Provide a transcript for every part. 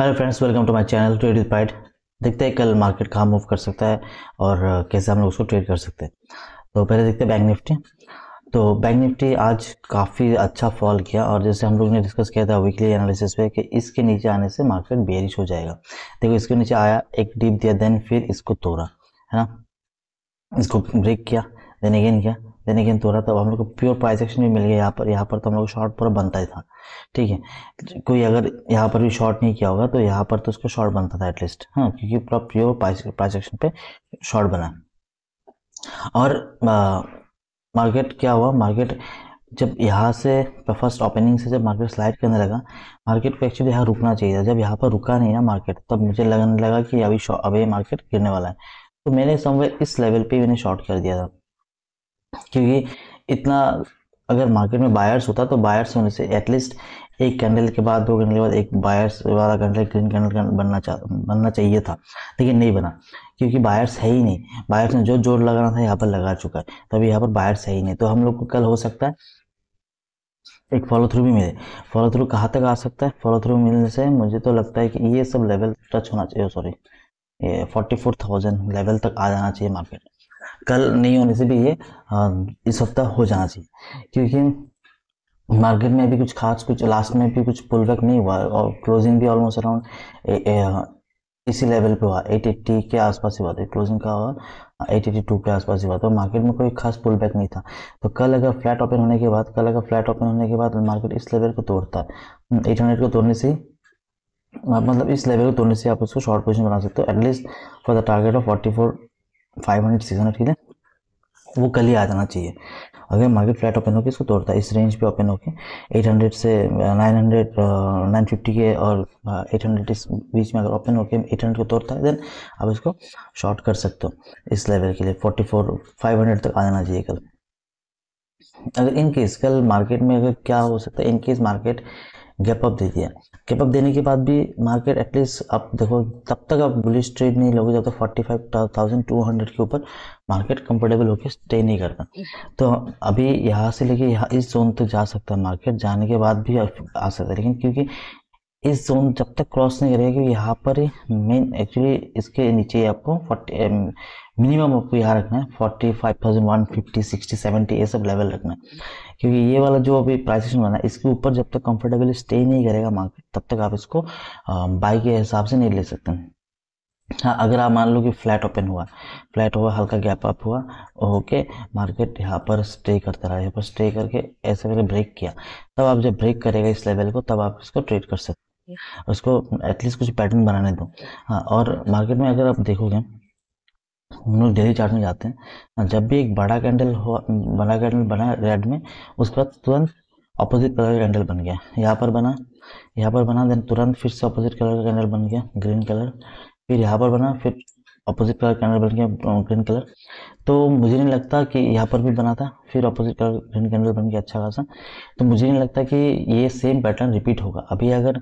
hello friends welcome to my channel trade is pride देखते हैं कल मार्केट कहाँ मूव कर सकता है और कैसे हम लोग उसको ट्रेड कर सकते हैं तो पहले देखते हैं बैंक निफ्टी तो बैंक निफ्टी आज काफ़ी अच्छा फॉल किया और जैसे हम लोग ने डिस्कस किया था वीकली एनालिसिस पे कि इसके नीचे आने से मार्केट बेरिश हो जाएगा देखो इसके नीचे आया एक डीप दिया देन फिर इसको तोड़ा है ना इसको ब्रेक किया देन अगेन किया देन अगेन थोड़ा तब हम लोग को प्योर प्राइस एक्शन भी मिल गया यहाँ पर यहाँ पर तो हम लोग शॉर्ट पूरा बनता ही था ठीक है कोई अगर यहाँ पर भी शॉर्ट नहीं किया होगा तो यहाँ पर तो उसका शॉर्ट बनता था एटलीस्ट हाँ क्योंकि पूरा प्योर प्राइस एक्शन पे शॉर्ट बना और मार्केट क्या हुआ मार्केट जब यहाँ से फर्स्ट ओपनिंग से जब मार्केट स्लाइड करने लगा मार्केट को एक्चुअली यहाँ रुकना चाहिए था जब यहाँ पर रुका नहीं ना मार्केट तब मुझे लगने लगा कि अभी अभी मार्केट गिरने वाला है तो मैंने समवेयर इस लेवल पे मैंने शॉर्ट कर दिया था क्योंकि इतना अगर मार्केट में बायर्स होता तो बायर्स होने से एटलीस्ट एक कैंडल के बाद दो कैंडल के बाद एक बायर्स वाला कैंडल ग्रीन कैंडल बनना चाह बनना चाहिए था लेकिन नहीं बना क्योंकि बायर्स है ही नहीं बायर्स ने जो जोर लगाना था यहाँ पर लगा चुका है तभी यहाँ पर बायर्स है ही नहीं तो हम लोग को कल हो सकता है एक फॉलो थ्रू भी मिले फॉलो थ्रू कहाँ तक आ सकता है फॉलो थ्रू मिलने से मुझे तो लगता है कि ये सब लेवल टच होना चाहिए sorry forty four thousand level तक आ जाना चाहिए मार्केट कल नहीं होने से भी ये हाँ, इस हफ्ता हो जाना चाहिए क्योंकि मार्केट में भी कुछ खास कुछ लास्ट में भी कुछ पुल बैक नहीं हुआ और क्लोजिंग भी ऑलमोस्ट अराउंड हाँ, इसी लेवल पे हुआ एट के आसपास ही हुआ था क्लोजिंग का हुआ एट टू के आसपास ही हुआ था मार्केट तो में कोई खास पुल बैक नहीं था तो कल अगर फ्लैट ओपन होने के बाद कल अगर फ्लैट ओपन होने के बाद मार्केट इस लेवल को तोड़ता है एट हंड्रेड को तोड़ने से मतलब इस लेवल को तोड़ने से आप उसको शॉर्ट पोजिशन बना सकते हो at least for the target of forty four five hundred six hundred के लिए वो कल ही आ जाना चाहिए अगर मार्केट फ्लैट ओपन होकर इसको तोड़ता है इस रेंज पे ओपन एट 800 से 900 950 के और 800 इस बीच में अगर ओपन एट 800 को तोड़ता है देन आप इसको शॉर्ट कर सकते हो इस लेवल के लिए 44 500 तक आ जाना चाहिए कल अगर इनकेस कल मार्केट में अगर क्या हो सकता है इनकेस मार्केट गैप अप दे दिया कैपअप देने के बाद भी मार्केट एटलीस्ट आप देखो तब तक आप बुलिश ट्रेड नहीं लोगे जब तक forty five thousand two hundred के ऊपर मार्केट कंफर्टेबल होकर स्टे नहीं करता तो अभी यहाँ से लेके यहाँ इस जोन तक तो जा सकता है मार्केट जाने के बाद भी आ सकता है लेकिन क्योंकि इस जोन जब तक क्रॉस नहीं करेगा क्योंकि यहाँ पर मेन एक्चुअली इसके नीचे आपको फोर्टी मिनिमम um, आपको यहाँ रखना है forty five thousand one fifty sixty seventy ये सब लेवल रखना है क्योंकि ये वाला जो अभी प्राइसेशन बना है इसके ऊपर जब तक कंफर्टेबल स्टे नहीं करेगा मार्केट तब तक आप इसको बाई के हिसाब से नहीं ले सकते हाँ अगर आप मान लो कि फ्लैट ओपन हुआ फ्लैट हुआ हल्का गैप अप हुआ ओके मार्केट यहाँ पर स्टे करता रहा यहाँ पर स्टे करके ऐसे करके ब्रेक किया तब आप जब ब्रेक करेगा इस लेवल को तब आप इसको ट्रेड कर सकते हैं उसको एटलीस्ट कुछ पैटर्न बनाने दो हाँ और मार्केट में अगर आप देखोगे हम लोग डेली चार्ट में जाते हैं जब भी एक बड़ा कैंडल हो बड़ा कैंडल बना रेड में उसके बाद तुरंत अपोजिट कलर का कैंडल बन गया यहाँ पर बना यहाँ पर बना देन तुरंत फिर से अपोजिट कलर का कैंडल बन गया ग्रीन कलर फिर यहाँ पर बना फिर अपोजिट कलर कैंडल बन गया ग्रीन कलर तो मुझे नहीं लगता कि यहाँ पर भी बना था फिर अपोजिट कलर ग्रीन कैंडल बन गया अच्छा खासा तो मुझे नहीं लगता कि ये सेम पैटर्न रिपीट होगा अभी अगर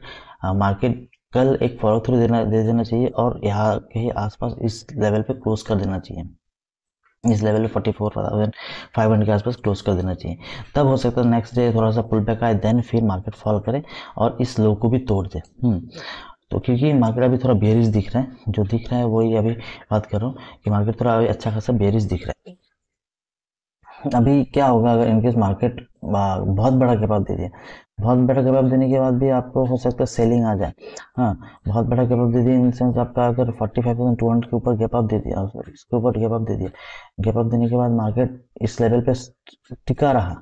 मार्केट कल एक फॉलो थ्रू देना दे देना चाहिए और यहाँ के आसपास इस लेवल पे क्लोज कर देना चाहिए इस लेवल पे forty four thousand five hundred के आसपास क्लोज कर देना चाहिए तब हो सकता है नेक्स्ट डे थोड़ा सा पुल बैक आए देन फिर मार्केट फॉल करे और इस लो को भी तोड़ दे हम्म, तो क्योंकि मार्केट अभी थोड़ा बेरिज दिख रहा है जो दिख रहा है वही अभी बात कर रहा हूँ कि मार्केट थोड़ा अभी अच्छा खासा बेरिज दिख रहा है अभी क्या होगा अगर इनकेस मार्केट बहुत बड़ा गैप अप दे दिया बहुत बड़ा गैप देने के बाद भी आपको हो सकता है सेलिंग आ जाए हाँ बहुत बड़ा गैप दे दिया इन सेंस आपका अगर forty five thousand two hundred के ऊपर गैप अप दे दिया इसके ऊपर गैप अप दे दिया गैप देने के बाद मार्केट इस लेवल पे टिका रहा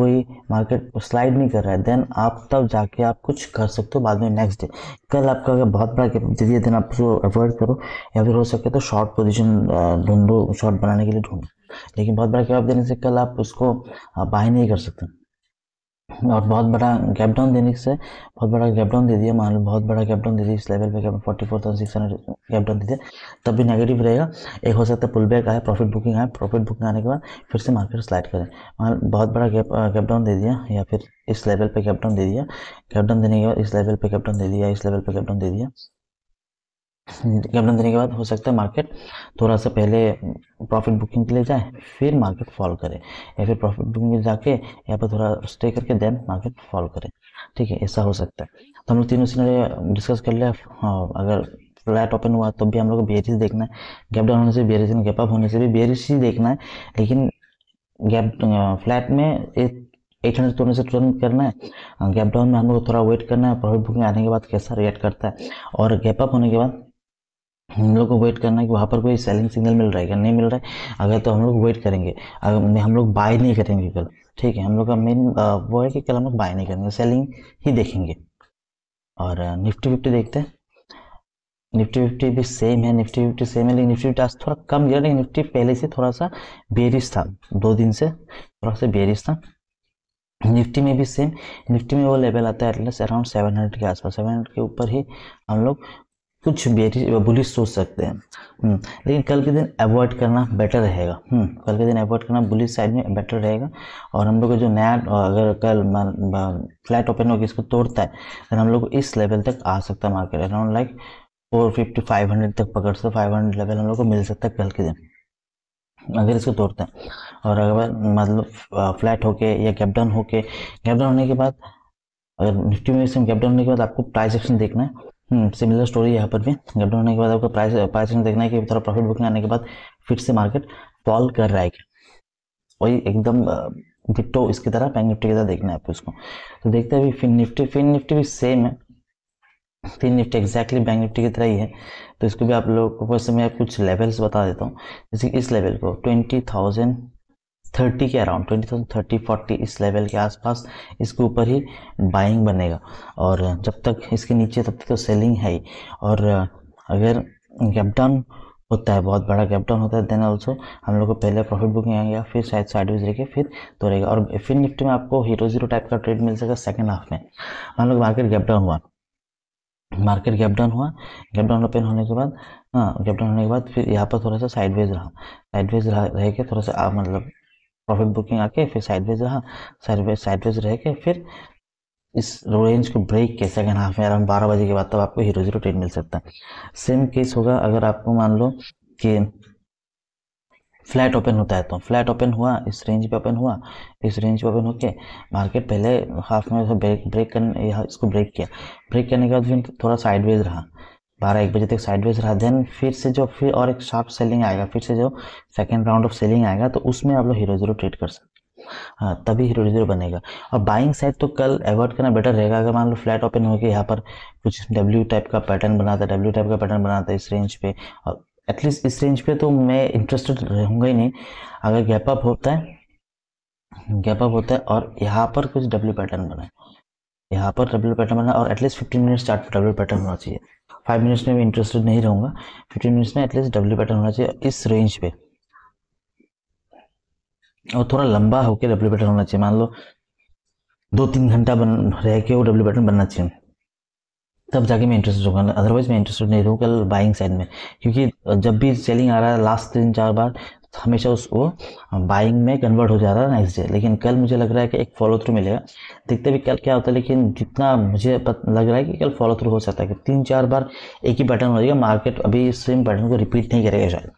कोई मार्केट स्लाइड नहीं कर रहा है देन आप तब जाके आप कुछ कर सकते हो बाद में नेक्स्ट डे कल आपका अगर बहुत बड़ा गैप दे दिया देन आप उसको अवॉइड करो या फिर हो सके तो शॉर्ट पोजिशन ढूंढो शॉर्ट बनाने के लिए ढूंढो लेकिन बहुत बड़ा गैप देने से कल आप उसको बाय नहीं कर सकते और बहुत बड़ा गैप डाउन देने से बहुत बड़ा गैप डाउन दे दिया मान लो बहुत बड़ा गैप डाउन दे दिया इस लेवल पे forty four thousand six hundred gap down दे दिया तब भी नेगेटिव रहेगा एक हो सकता है पुल बैक आए प्रॉफिट बुकिंग आए प्रॉफिट बुकिंग आने के बाद फिर से मार्केट स्लाइड करें मान बहुत बड़ा गैप गैप डाउन दे दिया या फिर इस लेवल पर गैप डाउन दे दिया गैप डाउन देने के बाद इस लेवल पर गैप डाउन दे दिया इस लेवल पर गैप डाउन दे दिया गवर्नर देने के बाद हो सकता है मार्केट थोड़ा सा पहले प्रॉफिट बुकिंग के लिए जाए फिर मार्केट फॉल करे या फिर प्रॉफिट बुकिंग में जाके यहाँ पर थोड़ा स्टे करके देन मार्केट फॉल करे ठीक है ऐसा हो सकता है तो हम लोग तीनों सीनरी डिस्कस कर लिया हाँ, अगर फ्लैट ओपन हुआ तो भी हम लोग को बेरिस देखना है गैप डाउन होने से बेरिस गैप अप होने से भी बेरिस ही देखना है लेकिन गैप फ्लैट में एक एट हंड्रेड तोड़ने से तुरंत करना है गैप हाँ, डाउन में हम लोग को थोड़ा वेट करना है प्रॉफिट बुकिंग आने के बाद कैसा रिएक्ट करता है और गैप अप होने के बाद हम लोग को वेट करना है कि वहाँ पर कोई सेलिंग सिग्नल मिल रहा है क्या नहीं मिल रहा है अगर तो हम लोग वेट करेंगे अगर हम लोग बाय नहीं करेंगे कल ठीक है हम लोग का मेन वो है कि कल हम लोग बाय नहीं करेंगे सेलिंग ही देखेंगे और निफ्टी फिफ्टी देखते हैं निफ्टी फिफ्टी भी सेम है निफ्टी फिफ्टी सेम है लेकिन निफ्टी फिफ्टी आज थोड़ा कम गया लेकिन निफ्टी पहले से थोड़ा सा बेरिश था दो दिन से थोड़ा सा बेरिश था निफ्टी में भी सेम निफ्टी में वो लेवल आता है एटलीस्ट अराउंड सेवन हंड्रेड के आसपास सेवन हंड्रेड के ऊपर ही हम लोग कुछ बुरी सोच सकते हैं हम्म, लेकिन कल के दिन अवॉइड करना बेटर रहेगा हम्म, कल के दिन अवॉइड करना बुलिस साइड में बेटर रहेगा और हम लोग का जो नया अगर कल फ्लैट ओपन होगी इसको तोड़ता है तो हम लोग इस लेवल तक आ सकता है market around like four fifty five hundred तक पकड़ सकते फाइव हंड्रेड लेवल हम लोग को मिल सकता है कल के दिन अगर इसको तोड़ते हैं और अगर मतलब फ्लैट होके या गैप डाउन होके गैप डाउन होने के बाद अगर निफ्टी में गैप डाउन होने के बाद आपको प्राइस एक्शन देखना है सिमिलर हम्म, स्टोरी यहाँ पर भी गड्ढा होने के बाद आपको प्राइस प्राइस में देखना है कि थोड़ा प्रॉफिट बुकिंग आने के बाद फिर से मार्केट फॉल कर रहा है क्या वही एकदम डिटो इसकी तरह बैंक निफ्टी की तरह देखना है आपको इसको तो देखते हैं अभी फिन निफ्टी फिन निफ्टी भी सेम है फिन निफ्टी एक्जैक्टली बैंक निफ्टी की तरह ही है तो इसको भी आप लोगों को वैसे मैं कुछ लेवल्स बता देता हूँ जैसे इस लेवल को ट्वेंटी थाउजेंड थर्टी के around twenty thousand thirty forty इस लेवल के आसपास इसके ऊपर ही बाइंग बनेगा और जब तक इसके नीचे तब तक तो सेलिंग है ही और अगर गैप डाउन होता है बहुत बड़ा गैप डाउन होता है देन ऑल्सो हम लोग को पहले प्रॉफिट बुकिंग आएगा फिर शायद साइडवेज लेके फिर तोड़ेगा और फिर निफ्टी में आपको हीरो जीरो टाइप का ट्रेड मिल सकेगा सेकेंड हाफ में हम लोग मार्केट गैप डाउन हुआ मार्केट गैप डाउन हुआ गैप डाउन ओपन होने के बाद हाँ गैप डाउन होने के बाद फिर यहाँ पर थोड़ा सा साइडवेज रहा साइडवेज रह के थोड़ा सा मतलब प्रॉफिट बुकिंग आके फिर साइडवेज रहा साइडवेज साइडवेज रह के फिर इस रेंज को ब्रेक के सेकेंड हाफ में अराउंड बारह बजे के बाद तब तो आपको हीरो जीरो ट्रेड मिल सकता है सेम केस होगा अगर आपको मान लो कि फ्लैट ओपन होता है तो फ्लैट ओपन हुआ इस रेंज पे ओपन हुआ इस रेंज पे ओपन होके मार्केट पहले हाफ में ब्रेक ब्रेक करने इसको ब्रेक किया ब्रेक करने के बाद फिर थोड़ा साइडवेज रहा बारह एक बजे तक साइडवेज रहा देन फिर से जो फिर और एक शार्प सेलिंग आएगा फिर से जो सेकेंड राउंड ऑफ सेलिंग आएगा तो उसमें आप लोग हीरो जीरो ट्रेड कर सकते हाँ तभी हीरो जीरो बनेगा और बाइंग साइड तो कल अवॉइड करना बेटर रहेगा अगर मान लो फ्लैट ओपन हो गया यहाँ पर कुछ डब्ल्यू टाइप का पैटर्न बनाता है डब्ल्यू टाइप का पैटर्न बनाता है इस रेंज पे और एटलीस्ट इस रेंज पे तो मैं इंटरेस्टेड रहूँगा ही नहीं अगर गैप अप होता है गैप अप होता है और यहाँ पर कुछ डब्ल्यू पैटर्न बनाए यहाँ पर डब्ल्यू पैटर्न बनाए और एटलीस्ट फिफ्टीन मिनट चार्ट पर डब्ल्यू पैटर्न होना चाहिए फाइव मिनट्स में भी इंटरेस्टेड नहीं रहूंगा फिफ्टीन मिनट्स में एटलीस्ट डब्ल्यू पैटर्न होना चाहिए इस रेंज पे और थोड़ा लंबा होकर डब्ल्यू पैटर्न होना चाहिए मान लो दो तीन घंटा बन रह के वो डब्ल्यू पैटर्न बनना चाहिए तब जाके मैं इंटरेस्ट रहूँगा अदरवाइज मैं इंटरेस्टेड नहीं रहूँ कल बाइंग साइड में क्योंकि जब भी सेलिंग आ रहा है लास्ट तीन चार बार हमेशा उसको बाइंग में कन्वर्ट हो जाता है नेक्स्ट डे लेकिन कल मुझे लग रहा है कि एक फॉलो थ्रू मिलेगा देखते भी कल क्या होता है लेकिन जितना मुझे लग रहा है कि कल फॉलो थ्रू हो सकता है कि तीन चार बार एक ही बटन हो जाएगा मार्केट अभी सेम बटन को रिपीट नहीं करेगा शायद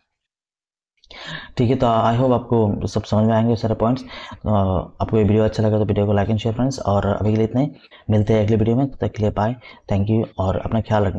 ठीक है तो आई होप आपको सब समझ में आएंगे सारे पॉइंट्स तो आपको ये वीडियो अच्छा लगा तो वीडियो को लाइक एंड शेयर फ्रेंड्स और अभी के लिए इतने मिलते हैं अगले वीडियो में तब तक के लिए बाय थैंक यू और अपना ख्याल रखना